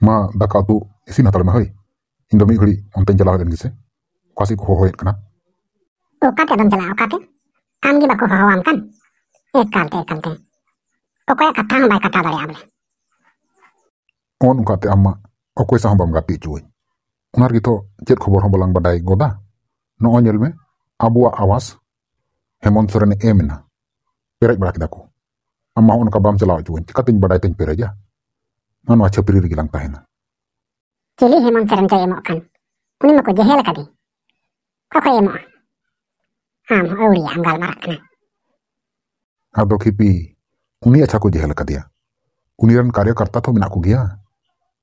ma daka tu isi natal ma hoi indomi kuli onten jala hoi gise kwasi ku hoi kana to kate adam jala okate kan gi baku hoi kan e kante e kante to kaya katang bai kata dari amle on kate amma o kwe sahamba mga pi chui unar gito jet kubor hombo lang badai goda no onyel me abua awas hemon surene emina perek barak daku amma on kabam jala hoi chui kating badai ting pereja ya Manu aja perih dikit langsung ahina. Jadi he man serentjo emak kan. Unik mau jahil kah dia? Kok kayak emak? Hah, orang yang galmarakna. Ada kipi unik aja mau jahil kah dia? Ya. Unik ran karya kartta to binaku dia?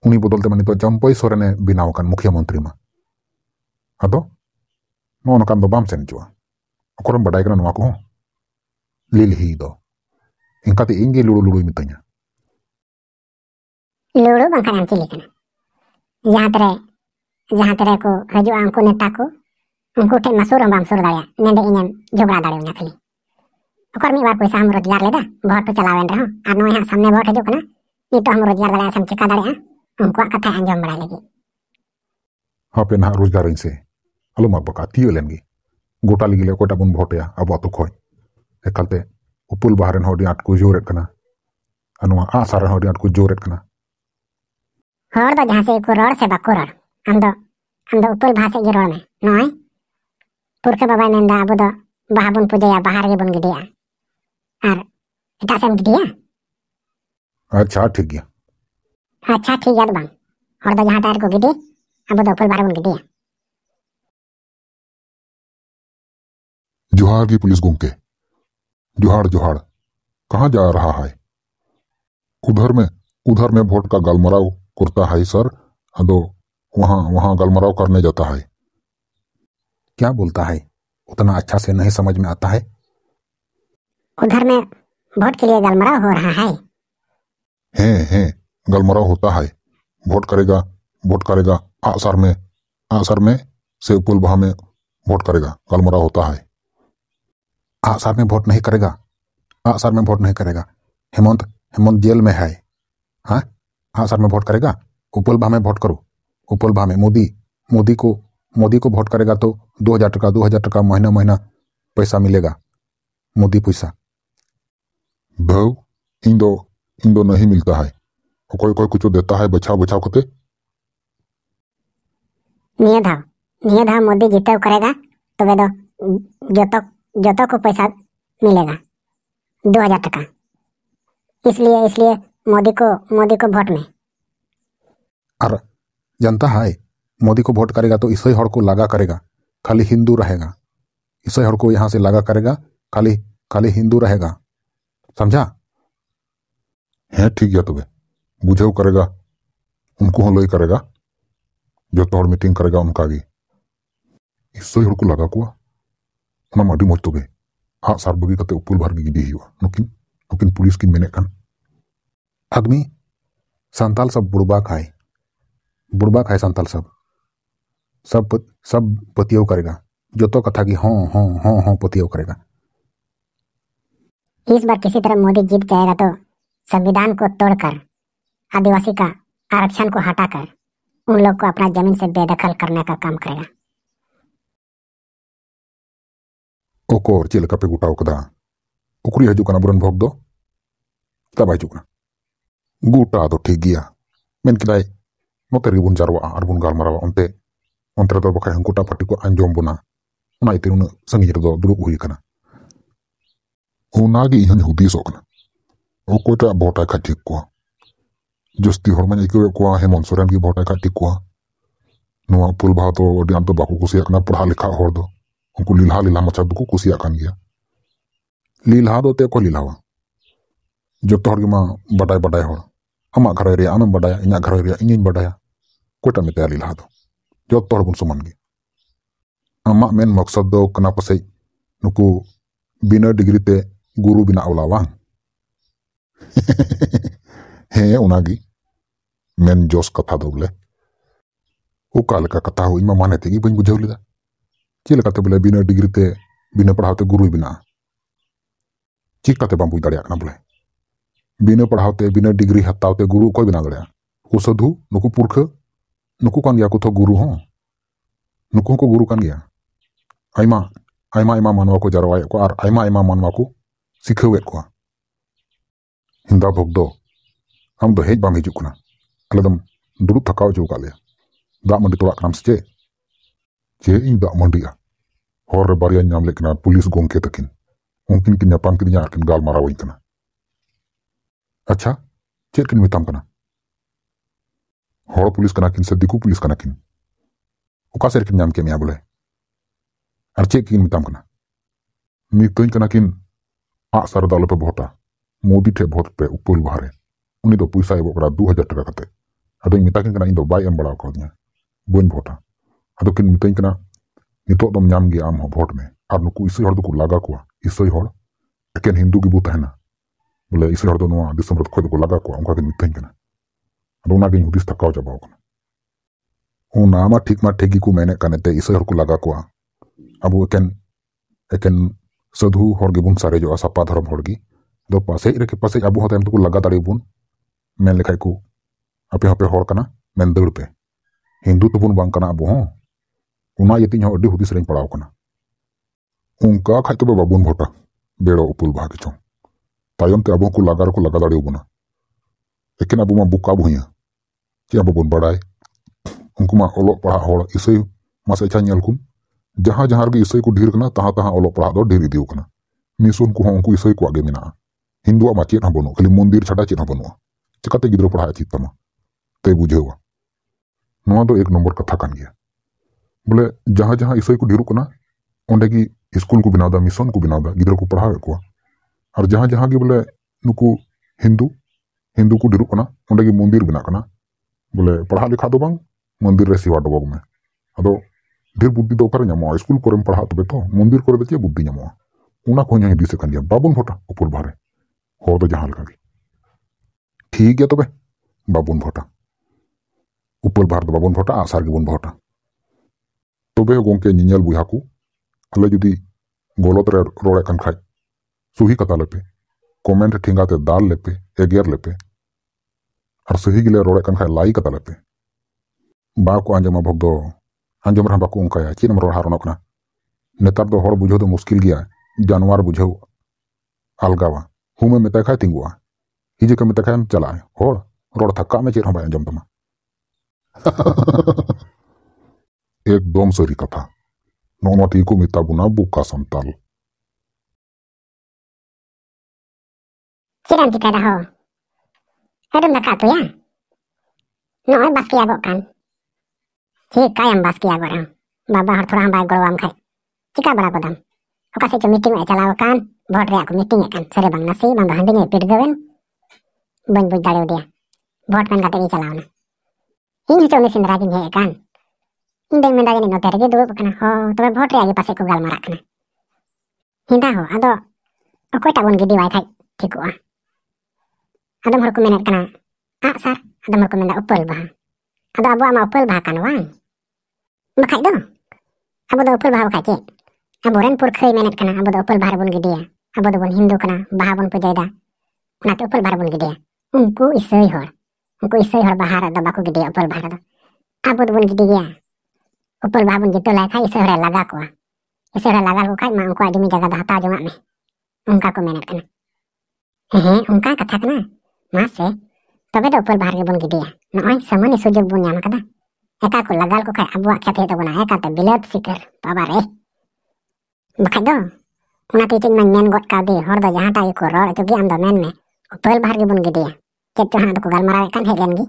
Unik bodol teman itu jampoi sorenya binawa kan muka menteri mah. Ada? Mana orang do bam senjua? Orang berdaya kan mau aku? itu. Ini katih lulu lulu ini ᱞᱩᱲᱩ ᱵᱟᱝᱠᱷᱟᱱ ᱟᱢ ᱪᱤᱞᱤ ᱠᱟᱱᱟ ᱡᱟᱦᱟᱸ ᱛᱮᱨᱮ ᱡᱟᱦᱟᱸ ᱛᱮᱨᱮ ᱠᱚ ᱦᱤᱡᱩᱜᱼᱟ ᱩᱱᱠᱩ ᱱᱮᱛᱟ ᱠᱚ ᱩᱱᱠᱩ ᱴᱷᱮᱱ ᱢᱟ ᱥᱩᱨ ᱦᱚᱸ ᱵᱟᱢ ᱥᱩᱨ ᱫᱟᱲᱮᱭᱟᱜ ᱱᱮᱸᱰᱮ ᱤᱧᱮᱢ ᱡᱷᱚᱜᱽᱲᱟ ᱫᱟᱲᱮᱣᱧᱟ ᱠᱷᱟᱹᱞᱤ ᱚᱠᱟᱨ ᱢᱤᱫ ᱵᱟᱨ ᱯᱚᱭᱥᱟ ᱦᱚᱸᱢ ᱨᱳᱡᱽᱜᱟᱨ ᱞᱮᱫᱟ ᱵᱷᱳᱴ ᱦᱚᱸ ᱪᱟᱞᱟᱣᱮᱱ ᱨᱮᱦᱚᱸ ᱟᱨ ᱱᱚᱜᱼᱚᱭ ᱦᱟᱸᱜ ᱥᱟᱢᱱᱮ ᱵᱷᱳᱴ ᱦᱤᱡᱩᱜ ᱠᱟᱱᱟ ᱱᱤᱛᱚᱜ ᱦᱚᱸᱢ ᱨᱳᱡᱽᱜᱟᱨ ᱫᱟᱲᱮᱭᱟᱜᱼᱟ ᱥᱮᱢ ᱪᱤᱠᱟ ᱫᱟᱲᱮᱭᱟᱜᱼᱟ ᱩᱱᱠᱩᱣᱟᱜ ᱠᱟᱛᱷᱟ ᱟᱸᱡᱚᱢ ᱵᱟᱲᱟᱭ ᱞᱟᱹᱜᱤᱫ ᱦᱟᱯᱮ ᱱᱟᱦᱟᱜ ᱨᱳᱡᱽᱜᱟᱨᱟᱹᱧ ᱥᱮ ᱟᱞᱚᱢ ᱟᱵᱚᱠᱟ ᱛᱤᱭᱟᱹᱜ ᱞᱮᱱ ᱜᱮ ᱜᱚᱴᱟ ᱞᱟᱹᱜᱤᱫ ᱚᱠᱚᱭᱴᱟᱜ ᱵᱚᱱ ᱵᱷᱳᱴᱮᱭᱟ ᱟᱵᱚ ᱟᱛᱳ ᱠᱷᱚᱱ ᱮᱠᱟᱞᱛᱮ ᱩᱯᱟᱹᱞ ᱵᱟᱦᱟ ᱨᱮᱱ ᱦᱚᱸ ᱟᱹᱰᱤ ᱟᱸᱴ ᱠᱚ ᱡᱳᱨᱮᱫ ᱠᱟᱱᱟ ᱟᱨ ᱱᱚᱣᱟ ᱟᱥᱟ ᱨᱮᱦᱚᱸ ᱟᱹᱰᱤ ᱟᱸᱴ ᱠᱚ ᱡᱳᱨᱮᱫ ᱠᱟᱱᱟ ᱦᱚᱲ ᱫᱚ ᱡᱟᱦᱟᱸ ᱥᱮᱫ ᱠᱚ ᱨᱚᱲ ᱥᱮ ᱵᱟᱠᱚ ᱨᱚᱲ ᱟᱢ ᱫᱚ ᱟᱢ ᱫᱚ ᱩᱯᱟᱹᱞ ᱵᱷᱟᱥᱮ ᱜᱮ ᱨᱚᱲ ᱢᱮ ᱱᱚᱜᱼᱚᱭ ᱯᱩᱨᱠᱟᱹ ᱵᱟᱵᱟᱭ ᱢᱮᱱᱫᱟ ᱟᱵᱚ ᱫᱚ ᱵᱟᱦᱟ ᱵᱚᱱ ᱯᱩᱡᱟᱹᱭᱟ ᱵᱟᱦᱟ ᱨᱮᱜᱮ ᱵᱚᱱ ᱜᱤᱰᱤᱭᱟ ᱟᱨ ᱮᱴᱟᱜ ᱥᱮᱫ ᱜᱤᱰᱤᱭᱟ ᱟᱪᱪᱷᱟ ᱴᱷᱤᱠ ᱜᱮᱭᱟ ᱟᱪᱪᱷᱟ ᱴᱷᱤᱠ ᱜᱮᱭᱟ ᱵᱟᱝ ᱦᱚᱲ ᱫᱚ ᱡᱟᱦᱟᱸ ᱴᱟᱭᱟᱨ ᱠᱚ ᱜᱤᱰᱤ ᱟᱵᱚ ᱫᱚ ᱩᱯᱟᱹᱞ ᱵᱟᱦᱟ ᱨᱮᱵᱚᱱ ᱜᱤᱰᱤᱭᱟ जोहार की पुलिस गुमके जोहार जोहार कहाँ जा रहा है उधर में उधर में वोट का गलमराव कुर्ता है सर अदो वहाँ वहाँ गलमराव करने जाता है क्या बोलता है उतना अच्छा से नहीं समझ में आता है उधर में वोट के लिए गलमराव हो रहा है हे हे गलमराव होता है वोट करेगा वोट करेगा आसर में आसर में से भा में वोट करेगा गलमराव होता है आसार में वोट नहीं करेगा आसार में वोट नहीं करेगा हेमंत हेमंत जेल में है हाँ हाँ सर मैं वोट करेगा उपोल भा में वोट करो उपोल भा में मोदी मोदी को मोदी को वोट करेगा तो दो हज़ार टका दो हज़ार टका महीना महीना पैसा मिलेगा मोदी पैसा भाव इन दो इन दो नहीं मिलता है कोई कोई कुछ तो देता है बचाव बचाव करते निये धाव निये धाव मोदी जीते करेगा तो वे दो जोतो जोतो को पैसा मिलेगा दो हजार टका इसलिए इसलिए मोदी को मोदी को वोट में और जनता है मोदी को वोट करेगा तो ईसाई हड़ को लगा करेगा खाली हिंदू रहेगा ईसाई हड़ को यहाँ से लगा करेगा खाली खाली हिंदू रहेगा समझा है ठीक है तुम्हें बुझे करेगा उनको हम लोग करेगा जो तोड़ मीटिंग करेगा उनका भी ईसाई हड़ को लगा कुआ ᱚᱱᱟ ᱢᱟ ᱟᱹᱰᱤ ᱢᱚᱡᱽ ᱛᱚᱵᱮ ᱦᱟᱜ ᱥᱟᱨ ᱵᱟᱹᱜᱤ ᱠᱟᱛᱮ ᱩᱯᱩᱞ ᱵᱷᱟᱨ ᱜᱮ ᱜᱤᱰᱤ ᱦᱩᱭᱩᱜᱼᱟ ᱱᱩᱠᱤᱱ ᱱᱩᱠᱤᱱ ᱯᱩᱞᱤᱥ ᱠᱤᱱ ᱢᱮᱱᱮᱫ ᱠᱟᱱ ᱟᱜᱢᱤ संताल सब बुड़बा खाए बुड़बा खाए संताल सब सब सब पतियो करेगा जो तो कथा की हों हों हों हों पतियो करेगा इस बार किसी तरह मोदी जीत जाएगा तो संविधान को तोड़कर आदिवासी का आरक्षण को हटाकर उन लोग को अपना जमीन से बेदखल करने का काम करेगा ओकोर चिलका पे गुटाव कदा उकली हजू का बुरन भोग दो तब आजू का ᱜᱩᱴᱟ ᱫᱚ ᱴᱷᱤᱠ ᱜᱮᱭᱟ ᱢᱮᱱ ᱠᱮᱫᱟᱭ ᱱᱚᱛᱮ ᱨᱮᱜᱮ ᱵᱚᱱ ᱡᱟᱨᱣᱟᱜᱼᱟ ᱟᱨ ᱵᱚᱱ ᱜᱟᱞᱢᱟᱨᱟᱣᱟ ᱚᱱᱛᱮ ᱚᱱᱛᱮ ᱨᱮᱫᱚ ᱵᱟᱠᱷᱟᱡ ᱦᱟᱹᱱᱠᱩ ᱴᱟ ᱯᱟᱴᱤ ᱠᱚ ᱟᱸᱡᱚᱢ ᱵᱚᱱᱟ ᱚᱱᱟ ᱤᱛᱟᱹ ᱩᱱᱟᱹᱜ ᱥᱟᱺᱜᱤᱧ ᱨᱮᱫᱚ ᱫᱩᱲᱩᱵ ᱦᱩᱭ ᱟᱠᱟᱱᱟ ᱚᱱᱟᱜᱮ ᱤᱧ ᱦᱚᱸᱧ ᱦᱩᱫᱤᱥᱚᱜ ᱠᱟᱱᱟ ᱚᱠᱚᱭᱴᱟᱜ ᱵᱷᱳᱴᱟᱭ ᱠᱷᱟᱡ ᱴᱷᱤᱠ ᱠᱚᱣᱟ ᱡᱟᱹᱥᱛᱤ ᱦᱚᱲᱢᱟᱧ ᱟᱹᱭᱠᱟᱹᱣᱮᱫ ᱠᱚᱣᱟ ᱦᱮᱢᱚᱱᱛ ᱥᱚᱨᱮᱱ ᱜᱮ ᱵᱷᱳᱴᱟᱭ ᱠᱷᱟᱡ ᱴᱷᱤक ᱠᱚᱣᱟ ᱱᱚᱣᱟ ᱩᱯᱟᱹᱞ ᱵᱟᱦᱟ ᱫᱚ ᱟᱹᱰᱤ ᱟᱸᱴ ᱫᱚ ᱵᱟᱠᱚ ᱠᱩᱥᱤᱭᱟᱜ ᱠᱟᱱᱟ ᱯᱟᱲᱦᱟᱣ ᱞᱮᱠᱷᱟ ᱦᱚᱲ ᱫᱚ ᱩᱱᱠᱩ ᱞᱤᱞᱦᱟ ᱞᱤᱞᱦᱟ ᱢᱟᱪᱷᱟ ᱫᱚᱠᱚ ᱠᱩᱥᱤᱭᱟᱜ ᱠᱟᱱ ᱜᱮᱭᱟ ᱞᱤᱞᱦᱟ ᱫᱚ ᱛᱮ ᱠᱚ ᱞᱤᱞᱦᱟᱣᱟ ᱡᱚᱛᱚ ᱦᱚᱲ ᱜᱮᱢᱟ ᱵᱟᱰᱟᱭ ᱵᱟᱰᱟᱭ ᱦᱚᱲ amak garoy ria anam badaya inya garoy ria ingin badaya kota mi tayali lahado jot tor bun suman gi ama men maksad do kenapa sei nuku bina degree te guru bina aula wang he unagi men jos kata do Ukal u kal ka kata hu ima mane te gi bun bujau lida cil kata bila bina degree te bina perhati guru bina Cik kata bambu idariak nabule बिना पढ़ाते बिना degree हतावते गुरु कोई बिना गड़ा को साधु नुकु पुरख नुकु कान गया को गुरु हों नुकु को गुरु कान गया मानवा को जरवाय को मानवा को सिखवे को हिंदा भक्त हम तो हेज बाम हिजु कुना अलदम दुरु थकाव जो काले मंडी तोड़ा क्रम से चे इन दा मंडिया हर बारे न्यामले किना पुलिस गोके तकिन उनकिन किन्या पांकिन्या आरकिन गाल मारा वोइन अच्छा ᱪᱮᱫᱠᱤᱱ ᱢᱮᱛᱟᱢ ᱠᱟᱱᱟ ᱦᱚᱲ ᱯᱩᱞᱤᱥ ᱠᱟᱱᱟ ᱠᱤᱱ ᱥᱮ ᱫᱤᱠᱩ ᱯᱩᱞᱤᱥ ᱠᱟᱱᱟ ᱠᱤᱱ ᱚᱠᱟ ᱥᱮᱫ ᱨᱮᱠᱤᱱ ᱧᱟᱢ ᱠᱮᱫ ᱢᱮᱭᱟ ᱵᱚᱞᱮ ᱟᱨ ᱪᱮᱫ ᱠᱤᱱ ᱢᱮᱛᱟᱢ ᱠᱟᱱᱟ ᱢᱤᱛᱟᱹᱧ ᱠᱟᱱᱟ ᱠᱤᱱ ᱟᱜ ᱥᱟᱨ ᱫᱚ ᱟᱞᱚᱯᱮ ᱵᱷᱳᱴᱟ ᱢᱳᱫᱤ ᱴᱷᱮᱡ ᱵᱷᱳᱴ ᱯᱮ ᱩᱯᱟᱹᱞ ᱵᱟᱦᱟᱨᱮ ᱩᱱᱤ ᱫᱚ ᱯᱚᱭᱥᱟᱭ ᱮᱢᱚᱜ ᱠᱟᱱᱟ ᱫᱩ ᱦᱟᱡᱟᱨ ᱴᱟᱠᱟ ᱠᱟᱛᱮ ᱟᱫᱚᱧ ᱢᱮᱛᱟᱠᱤᱱ ᱠᱟᱱᱟ ᱤᱧ ᱫᱚ ᱵᱟᱭ ᱮᱢ ᱵᱟᱲᱟ ᱠᱟᱣᱫᱤᱧᱟ ᱵᱟᱹᱧ ᱵᱷᱳᱴᱟ ᱟᱫᱚ ᱠᱤᱱ ᱢᱤᱛᱟᱹᱧ ᱠᱟᱱᱟ ᱱᱤᱛᱚᱜ ᱫᱚᱢ ᱧᱟᱢ ᱜᱮᱭᱟ ᱟᱢ ᱦᱚᱸ ᱵᱷᱳᱴ ᱢᱮ ᱟᱨ ᱱᱩᱠᱩ ᱤᱥᱟᱹᱭ ᱦᱚᱲ ᱫᱚᱠᱚ ᱞᱟᱜᱟ ᱠᱚᱣᱟ ᱤᱥᱟᱹᱭ ᱦᱚᱲ ᱮᱠᱮᱱ ᱦᱤᱱᱫᱩ ᱜᱮᱵᱚ ᱛᱟᱦᱮᱱᱟ ᱵᱚᱞᱮ ᱤᱥᱨᱟᱹᱲ ᱫᱚ ᱱᱚᱣᱟ ᱫᱤᱥᱚᱢ ᱨᱮ ᱠᱷᱚᱡ ᱠᱚ ᱞᱟᱜᱟ ᱠᱚᱣᱟ ᱚᱱᱠᱟ ᱜᱮ ᱢᱤᱛᱟᱹᱧ ᱠᱟᱱᱟ ᱟᱫᱚ ᱚᱱᱟᱜᱮᱧ ᱦᱩᱫᱤᱥ ᱛᱟᱠᱟᱣ ᱪᱟᱵᱟᱣ ᱠᱟᱱᱟ ᱚᱱᱟ ᱢᱟ ᱴᱷᱤᱠ ᱢᱟ ᱴᱷᱤᱠ ᱜᱮᱠᱚ ᱢᱮᱱᱮᱫ ᱠᱟᱱᱛᱮ ᱤᱥᱨᱟᱹᱲ ᱠᱚ ᱞᱟᱜᱟ ᱠᱚᱣᱟ ᱟᱵᱚ ᱮᱠᱮᱱ ᱮᱠᱮᱱ ᱥᱟᱹᱫᱷᱩ ᱦᱚᱲ ᱜᱮᱵᱚᱱ ᱥᱟᱨᱮᱡᱚᱜᱼᱟ ᱥᱟᱯᱟ ᱫᱷᱚᱨᱚᱢ ᱦᱚᱲ ᱜᱮ ᱟᱫᱚ ᱯᱟᱥᱮᱡ ᱨᱮᱠᱮ ᱯᱟᱥᱮᱡ ᱟᱵᱚ ᱦᱚᱸ ᱛᱟᱭᱚᱢ ᱛᱮᱠᱚ ᱞᱟᱜᱟ ᱫᱟᱲᱮᱭᱟᱵᱚᱱ ᱢᱮᱱ ᱞᱮᱠᱷᱟᱡ ᱠᱚ ᱟᱯᱮ ᱦᱚᱸᱯᱮ ᱦᱚᱲ ᱠᱟᱱᱟ ᱢᱮᱱ ᱫᱟᱹᱲ ᱯᱮ ᱦᱤᱱᱫᱩ ᱛᱚᱵᱚᱱ ᱵᱟᱝ ᱠᱟᱱᱟ ᱟᱵᱚ ᱦᱚᱸ ᱚᱱᱟ ᱤᱭᱟᱹᱛᱮ ᱤᱧᱦᱚᱸ ᱟᱹᱰᱤ ᱦᱩᱫᱤᱥ ᱨᱮᱧ ᱯᱟᱲᱟᱣ ᱠᱟᱱᱟ ᱚᱱᱠᱟ ᱠᱷᱟᱡ ᱛᱚᱵᱮ ᱵᱟᱵᱚᱱ ᱵᱷᱳᱴᱟ ᱵᱮᱲᱚ ᱩᱯᱩᱞ ᱵᱟᱦᱟ ᱜᱮᱪᱚᱝ ᱛᱟᱭᱚᱢᱛᱮ ᱟᱵᱚ ᱦᱚᱸᱠᱚ ᱞᱟᱜᱟ ᱨᱮᱠᱚ ᱞᱟᱜᱟ ᱫᱟᱲᱮᱭᱟᱵᱚᱱᱟ ᱮᱠᱮᱱ ᱟᱵᱚ ᱢᱟ ᱵᱚᱠᱟ ᱵᱚᱭᱦᱟ ᱪᱮᱫ ᱟᱵᱚ ᱵᱚᱱ ᱵᱟᱰᱟᱭ ᱩᱱᱠᱩ ᱢᱟ ᱚᱞᱚᱜ ᱯᱟᱲᱦᱟᱜ ᱦᱚᱲ ᱤᱥᱟᱹᱭ ᱢᱟᱥᱮ ᱟᱪᱪᱷᱟ ᱧᱮᱞ ᱠᱚᱢ ᱡᱟᱦᱟᱸ ᱡᱟᱦᱟᱸ ᱨᱮᱜᱮ ᱤᱥᱟᱹᱭ ᱠᱚ ᱰᱷᱮᱨ ᱠᱟᱱᱟ ᱛᱟᱦᱟᱸ ᱛᱟᱦᱟᱸ ᱚᱞᱚᱜ ᱯᱟᱲᱦᱟᱜ ᱫᱚ ᱰᱷᱮᱨ ᱤᱫᱤᱣ ᱠᱟᱱᱟ ᱢᱤᱥᱚᱱ ᱠᱚᱦᱚᱸ ᱩᱱᱠᱩ ᱤᱥᱟᱹᱭ ᱠᱚᱣᱟᱜ ᱜᱮ ᱢᱮᱱᱟᱜᱼᱟ ᱦᱤᱱᱫᱩᱣᱟᱜ ᱢᱟ ᱪᱮᱫ ᱦᱚᱸ ᱵᱟᱹᱱᱩᱜ ᱠᱷᱟᱹᱞᱤ ᱢᱚᱱᱫᱤᱨ ᱪᱷᱟᱰᱟ ᱪᱮᱫ ᱦᱚᱸ ᱵᱟᱹᱱᱩᱜᱼᱟ ᱪᱮᱠᱟᱛᱮ ᱜᱤᱫᱽᱨᱟᱹ ᱯᱟᱲᱦᱟᱜ ᱪᱮᱫ ᱛᱟᱢᱟ ᱛᱮ ᱵᱩᱡᱷᱟᱹᱣᱟ ᱱᱚᱣᱟ ᱫᱚ ᱮᱠ ᱱᱚᱢᱵᱚᱨ ᱠᱟᱛᱷᱟ ᱠᱟᱱ ᱜᱮᱭᱟ ᱵᱚᱞᱮ ᱡᱟᱦᱟᱸ ᱡᱟᱦᱟं ᱤᱥᱟᱹᱭ ᱠᱚ ᱰᱷᱮᱨᱚᱜ ᱠᱟᱱᱟ ᱚᱸᱰᱮ ᱜᱮ ᱥᱠᱩᱞ ᱠᱚ ᱵᱮᱱᱟᱣᱫᱟ ᱢᱤᱥᱚᱱ ᱠᱚ ᱵᱮᱱᱟᱣᱫᱟ ᱜᱤᱫᱽᱨᱟᱹ ᱠᱚ ᱯᱟᱲᱦᱟᱣᱮᱫ ᱠᱚᱣᱟ और जहाँ जहाँ गे बोले नुक हिंदू हिंदू को ढेर अंडे मंदिर बना बोले पढ़ा लिखा तो मंदिर सेवा डबोग में अदो ढेर बुद्धि तो नामा स्कूल को पढ़ा तब तो मंदिर को चे बुद्धि नामा उना को हमें दिस भोटा ऊपर भारे हो तो जहाँ लगा ठीक है तब बाबू भोटा उपर भार तो भोटा आसार गेबन भोटा तब गो गंके बुहा को अले जुदी गलत रे खाई सूही कथा लेपे कमेंट ठेगाते दाल लेपे एगेर लेपे और सूही गिले रोड़े खा लाई कथा लेपे बाको आंजम भोग आंजम बाको उनकाया चेम रोड़ हारण नेतार दो हड़ बुझे मुश्किल गया जानवर बुझे अलगवा हूमे मत खा तीगुआ हिजे को मत खान चला रोड़ थका में चेर हम आंजम तमा एकदम सरी कथा नौ तीक मताबना बुका Santal Kirantika daho. Erun daka tu ya? Noy baski agok kan. Cika yang baski agok ram. Baba har thora bai golwam khai. Cika bada kodam. Oka se meeting e chalaw kan. Board re aku meeting e kan. Sare bang nasi bang handi ne pid gawen. Ban buj dale udia. Board man kate ni chalaw na. Ing hicho ni sindra gin he kan. Ing dai menda jani note rege duwe kana. Ho tobe board re agi pase ko gal marak kana. Hinda ho ado. Okoi tabun gidi wai khai. Tikuah. ᱟᱫᱚᱢ ᱦᱚᱲ ᱠᱚ ᱢᱮᱱᱮᱫ ᱠᱟᱱᱟ ᱟᱜᱼᱥᱟᱨ ᱟᱫᱚᱢ ᱦᱚᱲ ᱠᱚ ᱢᱮᱱᱫᱟ ᱩᱯᱟᱹᱞ ᱵᱟᱦᱟ ᱟᱫᱚ ᱟᱵᱚᱣᱟᱜ ᱢᱟ ᱩᱯᱟᱹᱞ ᱵᱟᱦᱟ ᱠᱟᱱ ᱵᱟᱝ ᱵᱟᱠᱷᱟᱡ ᱫᱚ ᱟᱵᱚ ᱫᱚ ᱩᱯᱟᱹᱞ ᱵᱟᱦᱟ ᱵᱟᱠᱷᱟᱡ ᱪᱮᱫ ᱟᱵᱚᱨᱮᱱ ᱯᱩᱨᱠᱷᱟᱹᱭ ᱢᱮᱱᱮᱫ ᱠᱟᱱᱟ ᱟᱵᱚ ᱫᱚ ᱩᱯᱟᱹᱞ ᱵᱟᱦᱟ ᱨᱮᱵᱚᱱ ᱜᱤᱰᱤᱭᱟ ᱟᱵᱚ ᱫᱚᱵᱚᱱ ᱦᱤᱱᱫᱩ ᱠᱟᱱᱟ ᱵᱟᱦᱟ ᱵᱚᱱ ᱯᱩᱡᱟᱹᱭᱫᱟ ᱚᱱᱟᱛᱮ ᱩᱯᱟᱹᱞ ᱵᱟᱦᱟ ᱨᱮᱵᱚᱱ ᱜᱤᱰᱤᱭᱟ ᱩᱱᱠᱩ ᱤᱥᱟᱹᱭ ᱦᱚᱲ ᱩᱱᱠᱩ ᱤᱥᱟᱹᱭ ᱦᱚᱲ ᱵᱟᱦᱟ ᱨᱮᱫᱚ ᱵᱟᱠᱚ ᱜᱤᱰᱤᱭᱟ ᱩᱯᱟᱹᱞ ᱵᱟᱦᱟ ᱨᱮᱫᱚ ᱟᱵᱚ ᱫᱚᱵᱚᱱ ᱜᱤᱰᱤ ᱜᱮᱭᱟ ᱩᱯᱟᱹᱞ ᱵᱟᱦᱟ ᱵᱚᱱ ᱡᱤᱛᱟᱹᱣ ᱞᱮᱠᱷᱟᱡ ᱤᱥᱟᱹᱭ ᱦᱚᱲᱮ ᱞᱟᱜᱟ ᱠᱚᱣᱟ ᱤᱥᱟᱹᱭ ᱦᱚᱲᱮ ᱞᱟᱜᱟ ᱞᱮᱠᱚ ᱠᱷᱟᱡ ᱢᱟ ᱩᱱᱠᱩᱣᱟᱜ ᱡᱩᱢᱤ ᱡᱟᱭᱜᱟ ᱫᱚ ᱦᱟᱛᱟᱣ ᱡᱚᱝᱟᱜ ᱢᱮ ᱚᱱᱠᱟ ᱠᱚ ᱢᱮᱱᱮᱫ ᱠᱟᱱᱟ ᱦᱮᱸ ᱚᱱᱠᱟ ᱠᱟᱛᱷᱟ ᱠᱟᱱᱟ ᱱᱟᱥᱮ ᱛᱚᱵᱮ ᱫᱚ ᱩᱯᱟᱹᱞ ᱵᱟᱦᱟᱨ ᱜᱮᱵᱚᱱ ᱜᱤᱰᱤᱭᱟ ᱱᱚᱜᱼᱚᱭ ᱥᱟᱢᱟᱱᱱᱚ ᱥᱩᱡᱳᱜᱽ ᱵᱚᱱ ᱧᱟᱢ ᱟᱠᱟᱫᱟ ᱮᱠᱟ ᱠᱚ ᱞᱟᱜᱟᱣ ᱞᱮᱠᱚ ᱠᱷᱟᱱ ᱟᱵᱚᱣᱟᱜ ᱠᱷᱮᱛ ᱦᱩᱭᱩᱜ ᱛᱟᱵᱚᱱᱟ ᱮᱠᱟᱛᱮ ᱵᱤᱞᱟᱹᱛ ᱥᱤᱠᱟᱹᱨ ᱵᱟᱵᱟ ᱨᱮ ᱵᱟᱠᱷᱟᱡ ᱫᱚ ᱚᱱᱟᱛᱮ ᱪᱮᱫ ᱢᱟᱧ ᱢᱮᱱ ᱜᱚᱫ ᱠᱟᱣᱫᱮ ᱦᱚᱲ ᱫᱚ ᱡᱟᱦᱟᱸᱴᱟᱜ ᱜᱮᱠᱚ ᱨᱚᱲ ᱦᱚᱪᱚᱜᱮ ᱟᱢ ᱫᱚ ᱢᱮᱱ ᱢᱮ ᱩᱯᱟᱹᱞ ᱵᱟᱦᱟᱨ ᱜᱮᱵᱚᱱ ᱜᱤᱰᱤᱭᱟ ᱪᱮᱫ ᱪᱚ ᱦᱟᱸᱜ ᱫᱚᱠᱚ ᱜᱟᱞᱢᱟᱨᱟᱣᱮᱫ ᱠᱟᱱ ᱦᱮᱡ ᱮᱱ ᱜᱮ